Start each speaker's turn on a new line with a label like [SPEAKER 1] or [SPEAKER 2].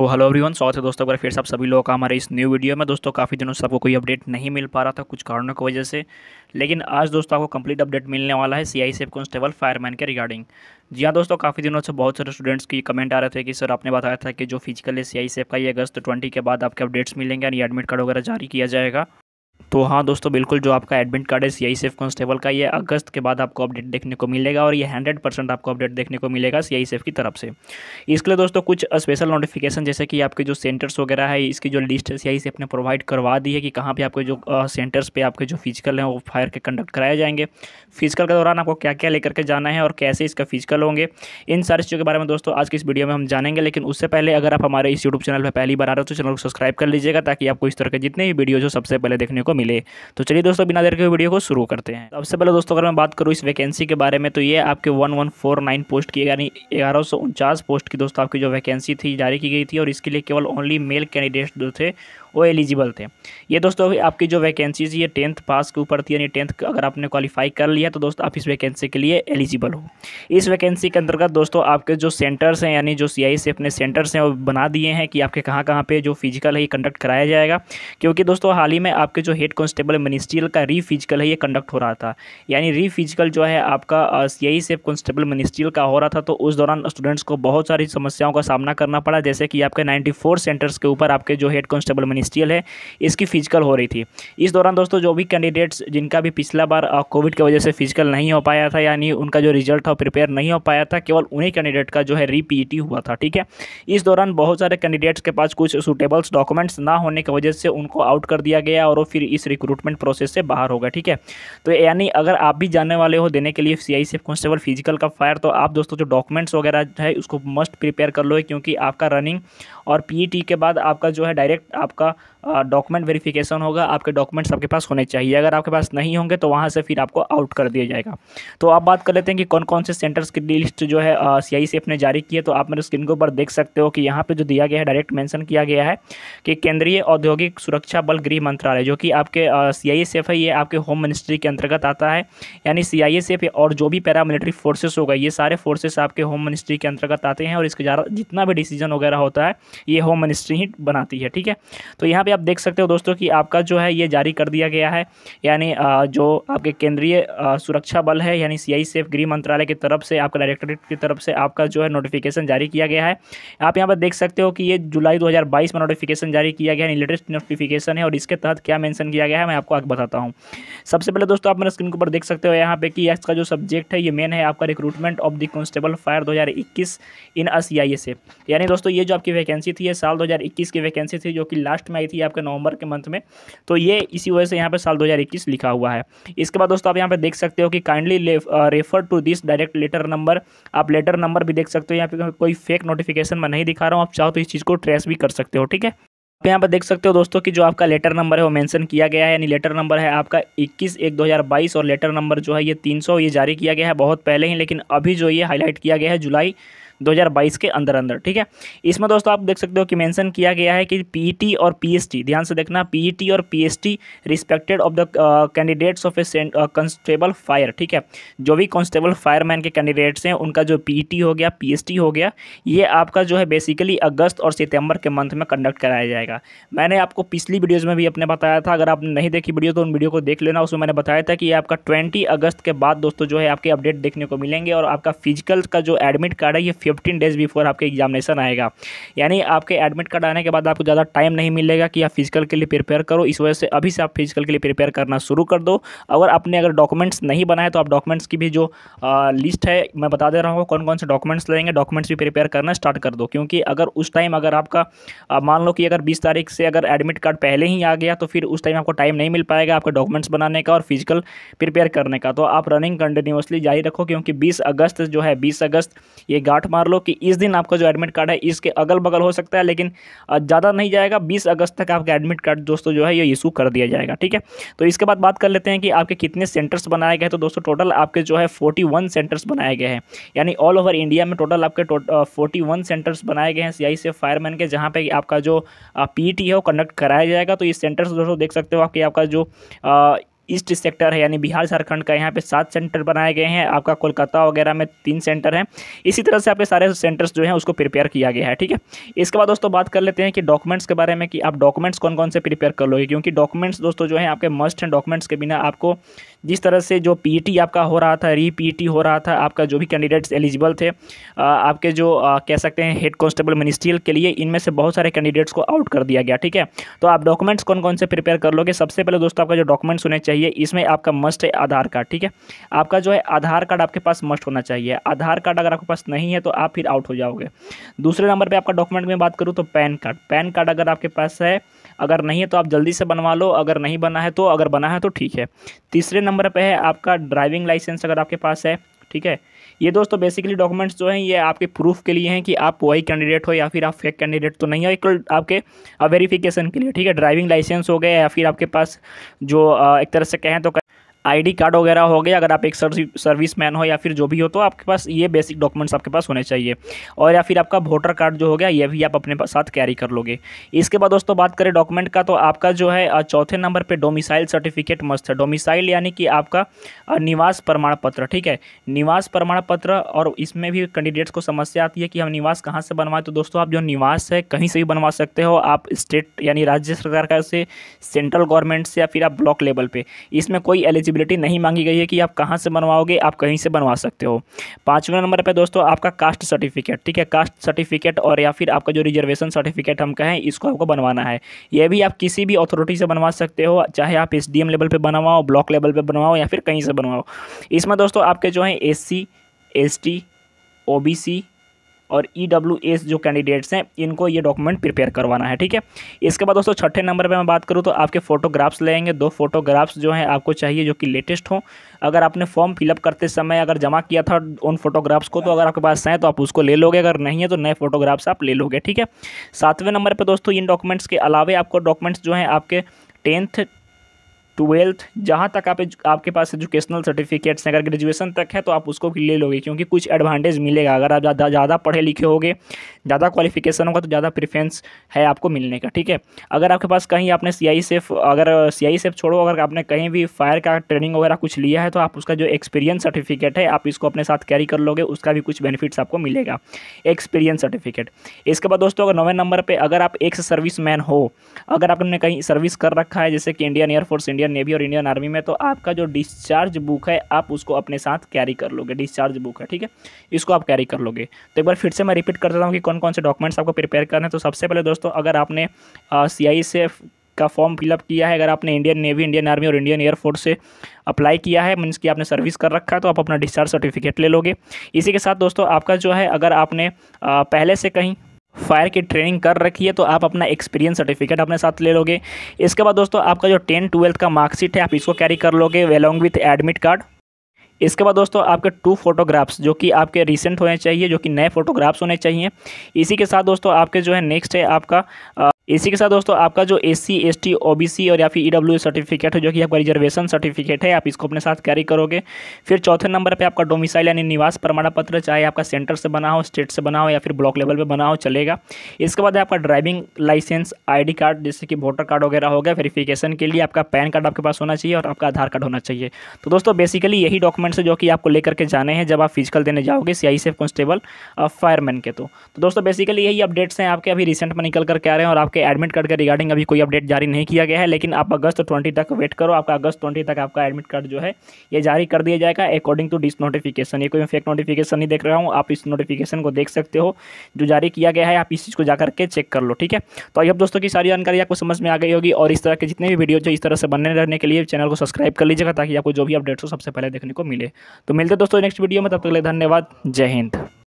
[SPEAKER 1] तो hello everyone स्वागत है दोस्तों बार फिर से आप सभी लोगों का हमारे इस न्यू वीडियो में दोस्तों काफ़ी दिनों से आपको कोई अपडेट नहीं मिल पा रहा था कुछ कारणों की वजह से लेकिन आज दोस्तों आपको कंप्लीट अपडेट मिलने वाला है C I SF constable fireman के रिगार्डिंग जी हाँ दोस्तों काफ़ी दिनों से बहुत सारे स्टूडेंट्स की कमेंट आ रहे थे कि सर आपने बताया था कि जो फिजिकल है सी आई सेफ का ये अगस्त ट्वेंटी के बाद आपके अपडेट्स मिलेंगे यानी एडमिट कार्ड वगैरह जारी किया जाएगा तो हाँ दोस्तों बिल्कुल जो आपका एडमिट कार्ड है सी आई सेफ कॉन्स्टेबल का ये अगस्त के बाद आपको अपडेट देखने को मिलेगा और ये हंड्रेड परसेंट आपको अपडेट देखने को मिलेगा सी आई सेफ की तरफ से इसके लिए दोस्तों कुछ स्पेशल नोटिफिकेशन जैसे कि आपके जो सेंटर्स वगैरह है इसकी जो लिस्ट है सी आई सेफ ने प्रोवाइड करवा दी है कि कहाँ पर आपके जो सेंटर्स पर आपके जो फिजिकल हैं वो फायर के कंडक्ट कराए जाएंगे फिजिकल के दौरान आपको क्या क्या लेकर के जाना है और कैसे इसका फिजिकल होंगे इन सारी चीज़ों के बारे में दोस्तों आज की इस वीडियो में हम जानेंगे लेकिन उससे पहले अगर आप हमारे इस यूट्यूब चैनल पर पहली बार आ रहे हो तो चैनल को सब्सक्राइब कर लीजिएगा ताकि आपको इस तरह के जितने भी वीडियोज हो सबसे पहले देखने को मिले तो चलिए दोस्तों बिना देर के वीडियो को शुरू करते हैं तो सबसे पहले दोस्तों अगर मैं बात करूँ इस वैकेंसी के बारे में तो ये आपके वन पोस्ट की यानी ग्यारह पोस्ट की दोस्तों आपकी जो वैकेंसी थी जारी की गई थी और इसके लिए केवल ओनली मेल कैंडिडेट जो थे वो एलिजिबल थे ये दोस्तों आपकी जो वैकेंसीज ये टेंथ पास के ऊपर थी यानी टेंथ अगर आपने क्वालिफाई कर लिया तो दोस्तों आप इस वैकेंसी के लिए एलिजिबल हो इस वैकेंसी के अंतर्गत दोस्तों आपके जो सेंटर्स हैं यानी जो सी से अपने सेंटर्स हैं वो बना दिए हैं कि आपके कहाँ कहाँ पर जो फिजिकल है ये कंडक्ट कराया जाएगा क्योंकि दोस्तों हाल ही में आपके जो हेड कॉन्स्टेबल मिनिस्ट्रियल का री फिजिकल है ये कंडक्ट हो रहा था यानी री फिजिकल जो है आपका सी से कॉन्स्टेबल मिनिस्ट्रियल का हो रहा था तो उस दौरान स्टूडेंट्स को बहुत सारी समस्याओं का सामना करना पड़ा जैसे कि आपके 94 सेंटर्स के ऊपर आपके जो हेड कॉन्स्टेबल मिनिस्ट्री सेलेस्टियल है इसकी फिजिकल हो रही थी इस दौरान दोस्तों जो भी कैंडिडेट्स जिनका भी पिछला बार कोविड की वजह से फिजिकल नहीं हो पाया था यानी उनका जो रिजल्ट था प्रिपेयर नहीं हो पाया था केवल उन्हीं कैंडिडेट का जो है रीपीईटी e हुआ था ठीक है इस दौरान बहुत सारे कैंडिडेट्स के पास कुछ सूटेबल्स डॉक्यूमेंट्स ना होने की वजह से उनको आउट कर दिया गया और फिर इस रिक्रूटमेंट प्रोसेस से बाहर होगा ठीक है तो यानी अगर आप भी जानने वाले हो देने के लिए सी आई कांस्टेबल फिजिकल का फायर तो आप दोस्तों जो डॉक्यूमेंट्स वगैरह है उसको मस्ट प्रिपेयर कर लो क्योंकि आपका रनिंग और पीईटी e के बाद आपका जो है डायरेक्ट आपका डॉक्यूमेंट वेरिफिकेशन होगा आपके डॉक्यूमेंट्स आपके पास होने चाहिए अगर आपके पास नहीं होंगे तो वहाँ से फिर आपको आउट कर दिया जाएगा तो आप बात कर लेते हैं कि कौन कौन से सेंटर्स की लिस्ट जो है सी से ने जारी की है तो आप मेरे स्क्रीन के ऊपर देख सकते हो कि यहाँ पर जो दिया गया है डायरेक्ट मैंसन किया गया है कि केंद्रीय औद्योगिक सुरक्षा बल गृह मंत्रालय जो कि आपके सी आई है ये आपके होम मिनिस्ट्री के अंतर्गत आता है यानी सी आई और जो भी पैरामिलिट्री फोर्सेस होगा ये सारे फोर्सेस आपके होम मिनिस्ट्री के अंतर्गत आते हैं और इसके जितना भी डिसीजन वगैरह होता है ये होम मिनिस्ट्री ही बनाती है ठीक है तो यहाँ पर आप देख सकते हो दोस्तों कि आपका जो है ये जारी कर दिया गया है यानी जो आपके केंद्रीय सुरक्षा बल है यानी सी आई गृह मंत्रालय की तरफ से आपका डायरेक्टोरेट की तरफ से आपका जो है नोटिफिकेशन जारी किया गया है आप यहाँ पर देख सकते हो कि ये जुलाई दो में नोटिफिकेशन जारी किया गया है लेटेस्ट नोटिफिकेशन है और इसके तहत क्या मैंशन किया गया है मैं आपको आगे बताता हूँ सबसे पहले दोस्तों आप मेरे स्क्रीन के ऊपर देख सकते हो यहाँ पे कि इसका जो सब्जेक्ट है ये मेन है आपका recruitment of the constable fire 2021 इन एस यानी दोस्तों ये जो आपकी वैकेंसी थी ये साल 2021 की वैकेंसी थी जो कि लास्ट में आई थी आपके नवंबर के मंथ में तो ये इसी वजह से यहाँ पर साल दो लिखा हुआ है इसके बाद दोस्तों आप यहाँ पर देख सकते हो कि kindly refer to this direct letter number आप लेटर नंबर भी देख सकते हो यहाँ पर कोई फेक नोटिफिकेशन मैं नहीं दिखा रहा हूँ आप चाहो तो इस चीज़ को ट्रेस भी कर सकते हो ठीक है आप यहाँ पर देख सकते हो दोस्तों कि जो आपका लेटर नंबर है वो मेंशन किया गया है यानी लेटर नंबर है आपका 21 एक 2022 और लेटर नंबर जो है ये 300 ये जारी किया गया है बहुत पहले ही लेकिन अभी जो ये हाईलाइट किया गया है जुलाई 2022 के अंदर अंदर ठीक है इसमें दोस्तों आप देख सकते हो कि मेंशन किया गया है कि पीईटी e और पीएसटी ध्यान से देखना पीईटी e और PST respected of the candidates of a constable fire ठीक है जो भी कॉन्स्टेबल फायरमैन के कैंडिडेट्स हैं उनका जो पीईटी e हो गया पीएसटी हो गया ये आपका जो है बेसिकली अगस्त और सितंबर के मंथ में कंडक्ट कराया जाएगा मैंने आपको पिछली वीडियोज़ में भी अपने बताया था अगर आपने नहीं देखी वीडियो तो उन वीडियो को देख लेना उसमें मैंने बताया था कि आपका ट्वेंटी अगस्त के बाद दोस्तों जो है आपके अपडेट देखने को मिलेंगे और आपका फिजिकल का जो एडमिट कार्ड है ये फिफ्टीन डेज़ बिफोर आपके एग्जामिनेशन आएगा यानी आपके एडमिट कार्ड आने के बाद आपको ज़्यादा टाइम नहीं मिलेगा कि आप फिजिकल के लिए प्रिपेयर करो इस वजह से अभी से आप फिजिकल के लिए प्रिपेयर करना शुरू कर दो अगर आपने अगर डॉक्यूमेंट्स नहीं बनाए तो आप डॉक्यूमेंट्स की भी जो आ, लिस्ट है मैं बता दे रहा हूँ कौन कौन से डॉक्यूमेंट्स लेंगे डॉक्यूमेंट्स भी प्रिपेयर करना स्टार्ट कर दो क्योंकि अगर उस टाइम अगर आपका मान लो कि अगर बीस तारीख से अगर एडमिट कार्ड पहले ही आ गया तो फिर उस टाइम आपको टाइम नहीं मिल पाएगा आपके डॉक्यूमेंट्स बनाने का और फिजिकल प्रिपेयर करने का तो आप रनिंग कंटिन्यूसली जारी रखो क्योंकि बीस अगस्त जो है बीस अगस्त ये गाठ मार लो कि इस दिन आपका जो एडमिट कार्ड है इसके अगल बगल हो सकता है लेकिन ज़्यादा नहीं जाएगा बीस अगस्त तक आपका एडमिट कार्ड दोस्तों जो है ये इशू कर दिया जाएगा ठीक है तो इसके बाद बात कर लेते हैं कि आपके कितने सेंटर्स बनाए गए तो दोस्तों टोटल आपके जो है फोर्टी सेंटर्स बनाए गए हैं यानी ऑल ओवर इंडिया में टोटल आपके फोर्टी सेंटर्स बनाए गए हैं सी से फायरमैन के जहाँ पर आपका जो पी e है वो कंडक्ट कराया जाएगा तो ये सेंटर्स दोस्तों देख सकते हो आपके आपका जो ईस्ट सेक्टर है यानी बिहार झारखंड का यहाँ पे सात सेंटर बनाए गए हैं आपका कोलकाता वगैरह में तीन सेंटर हैं इसी तरह से आपके सारे सेंटर्स जो हैं उसको प्रिपेयर किया गया है ठीक है इसके बाद दोस्तों बात कर लेते हैं कि डॉक्यूमेंट्स के बारे में कि आप डॉक्यूमेंट्स कौन कौन से प्रिपेयर कर लोगे क्योंकि डॉक्यूमेंट्स दोस्तों जो है आपके मस्ट हैं डॉक्यूमेंट्स के बिना आपको जिस तरह से जो पीईटी आपका हो रहा था री पीईटी हो रहा था आपका जो भी कैंडिडेट्स एलिजिबल थे आपके जो कह सकते हैं हेड कांस्टेबल मिनिस्ट्रियल के लिए इनमें से बहुत सारे कैंडिडेट्स को आउट कर दिया गया ठीक है तो आप डॉक्यूमेंट्स कौन कौन से प्रिपेयर कर लोगे सबसे पहले दोस्तों आपका जो डॉक्यूमेंट्स होने चाहिए इसमें आपका मस्ट है आधार कार्ड ठीक है आपका जो है आधार कार्ड आपके पास मस्ट होना चाहिए आधार कार्ड अगर आपके पास नहीं है तो आप फिर आउट हो जाओगे दूसरे नंबर पर आपका डॉक्यूमेंट में बात करूँ तो पैन कार्ड पैन कार्ड अगर आपके पास है अगर नहीं है तो आप जल्दी से बनवा लो अगर नहीं बना है तो अगर बना है तो ठीक है तीसरे नंबर नंबर पे है आपका ड्राइविंग लाइसेंस अगर आपके पास है ठीक है ये दोस्तों बेसिकली डॉक्यूमेंट्स जो हैं ये आपके प्रूफ के लिए हैं कि आप वही कैंडिडेट हो या फिर आप फेक कैंडिडेट तो नहीं हो एक आपके वेरिफिकेशन के लिए ठीक है ड्राइविंग लाइसेंस हो गया या फिर आपके पास जो एक तरह से कहें तो आईडी कार्ड वगैरह हो गया अगर आप एक सर्विस मैन हो या फिर जो भी हो तो आपके पास ये बेसिक डॉक्यूमेंट्स आपके पास होने चाहिए और या फिर आपका वोटर कार्ड जो हो गया ये भी आप अपने साथ कैरी कर लोगे इसके बाद दोस्तों बात करें डॉक्यूमेंट का तो आपका जो है चौथे नंबर पर डोमिसाइल सर्टिफिकेट मस्त है डोमिसाइल यानी कि आपका निवास प्रमाण पत्र ठीक है निवास प्रमाण पत्र और इसमें भी कैंडिडेट्स को समस्या आती है कि हम निवास कहाँ से बनवाएं तो दोस्तों आप जो निवास है कहीं से भी बनवा सकते हो आप स्टेट यानी राज्य सरकार का से सेंट्रल गवर्नमेंट से या फिर आप ब्लॉक लेवल पे इसमें कोई एलिजिबल एलिजिबिलिटी नहीं मांगी गई है कि आप कहाँ से बनवाओगे आप कहीं से बनवा सकते हो पाँचवें नंबर पर दोस्तों आपका कास्ट सर्टिफिकेट ठीक है कास्ट सर्टिफिकेट और या फिर आपका जो रिजर्वेशन सर्टिफिकेट हम कहें इसको आपको बनवाना है ये भी आप किसी भी अथॉरिटी से बनवा सकते हो चाहे आप एस लेवल पर बनवाओ ब्लॉक लेवल पर बनवाओ या फिर कहीं से बनवाओ इसमें दोस्तों आपके जो हैं S C S T O B C और ई डब्ल्यू एस जो कैंडिडेट्स हैं इनको ये डॉक्यूमेंट प्रिपेयर करवाना है ठीक है इसके बाद दोस्तों छठे नंबर पे मैं बात करूँ तो आपके फोटोग्राफ्स लेंगे दो फोटोग्राफ्स जो हैं आपको चाहिए जो कि लेटेस्ट हो अगर आपने फॉर्म फिलअप करते समय अगर जमा किया था उन फोटोग्राफ्स को तो अगर आपके पास हैं तो आप उसको ले लोगे अगर नहीं है तो नए फोटोग्राफ्स आप ले लोगे ठीक है सातवें नंबर पर दोस्तों इन डॉक्यूमेंट्स के अलावा आपको डॉक्यूमेंट्स जो हैं आपके टेंथ ट्वेल्थ जहाँ तक आप आपके पास एजुकेशनल सर्टिफिकेट्स हैं अगर ग्रेजुएशन तक है तो आप उसको भी ले लोगे क्योंकि कुछ एडवांटेज मिलेगा अगर आप ज़्यादा ज़्यादा पढ़े लिखे होगे ज़्यादा क्वालिफिकेशन होगा तो ज़्यादा प्रिफ्रेंस है आपको मिलने का ठीक है अगर आपके पास कहीं आपने सी आई सेफ अगर सी आई सेफ छोड़ो अगर आपने कहीं भी फायर का ट्रेनिंग वगैरह कुछ लिया है तो आप उसका जो एक्सपीरियंस सर्टिफिकेट है आप इसको अपने साथ कैरी कर लोगे उसका भी कुछ बेनिफिट्स आपको मिलेगा एक्सपीरियंस सर्टिफिकेट इसके बाद दोस्तों अगर नौवें नंबर पर अगर आप एक सर्विस मैन हो अगर आपने कहीं सर्विस कर रखा है जैसे कि Indian Air Force India Indian Navy और इंडियन आर्मी में तो आपका जो डिस्चार्ज बुक है आप उसको अपने साथ कैरी कर लोगे डिस्चार्ज बुक है ठीक है इसको आप कैरी कर लोगे तो एक बार फिर से मैं रिपीट कर देता हूँ कि कौन कौन से डॉक्यूमेंट्स आपको प्रिपेयर करने तो सबसे पहले दोस्तों अगर आपने सी से का फॉर्म फिलअप किया है अगर आपने इंडियन नेवी इंडियन आर्मी और इंडियन एयरफोर्स से अप्लाई किया है मीन्स कि आपने सर्विस कर रखा है तो आप अपना डिस्चार्ज सर्टिफिकेट ले लोगे इसी के साथ दोस्तों आपका जो है अगर आपने पहले से कहीं फायर की ट्रेनिंग कर रखी है तो आप अपना एक्सपीरियंस सर्टिफिकेट अपने साथ ले लोगे इसके बाद दोस्तों आपका जो टेन ट्वेल्थ का मार्कशीट है आप इसको कैरी कर लोगे वेलोंग विथ एडमिट कार्ड इसके बाद दोस्तों आपके टू फोटोग्राफ्स जो कि आपके रिसेंट होने चाहिए जो कि नए फोटोग्राफ्स होने चाहिए इसी के साथ दोस्तों आपके जो है नेक्स्ट है आपका इसी के साथ दोस्तों आपका जो S C S T O B C और या फिर ई डब्ल्यू सर्टिफिकेट है जो कि आपका रिजर्वेशन सर्टिफिकेट है आप इसको अपने साथ कैरी करोगे फिर चौथे नंबर पे आपका डोमिसाइल यानी निवास प्रमाण पत्र चाहे आपका सेंटर से बना हो स्टेट से बना हो या फिर ब्लॉक लेवल पे बना हो चलेगा इसके बाद आपका ड्राइविंग लाइसेंस आई कार्ड जैसे कि वोटर कार्ड वगैरह हो गया वेरीफिकेशन के लिए आपका पैन कार्ड आपके पास होना चाहिए और आपका आधार कार्ड होना चाहिए तो दोस्तों बेसिकली यही डॉक्यूमेंट्स है जो कि आपको लेकर के जाने हैं जब आप फिजिकल देने जाओगे C C constable constable fireman के तो, तो दोस्तों बेसिकली यही अपडेट्स हैं आपके अभी रिसेंट में निकल करके आ रहे हैं और आपके एडमिट कार्ड के रिगार्डिंग अभी कोई अपडेट जारी नहीं किया गया है लेकिन आप अगस्त ट्वेंटी तक वेट करो आपका अगस्त ट्वेंटी तक आपका एडमिट कार्ड जो है ये जारी कर दिया जाएगा अकॉर्डिंग टू डिस नोटिफिकेशन ये कोई फेक नोटिफिकेशन नहीं देख रहा हूँ आप इस नोटिफिकेशन को देख सकते हो जो जारी किया गया है आप इस चीज़ को जाकर के चेक कर लो ठीक है तो अब दोस्तों की सारी जानकारी आपको समझ में आ गई होगी और इस तरह के जितने भी वीडियो जो इस तरह से बनने रहने के लिए चैनल को सब्सक्राइब कर लीजिएगा ताकि आपको जो भी अपडेट्स हो सबसे पहले देखने को मिले तो मिलते दोस्तों नेक्स्ट वीडियो में तब तक के लिए धन्यवाद जय हिंद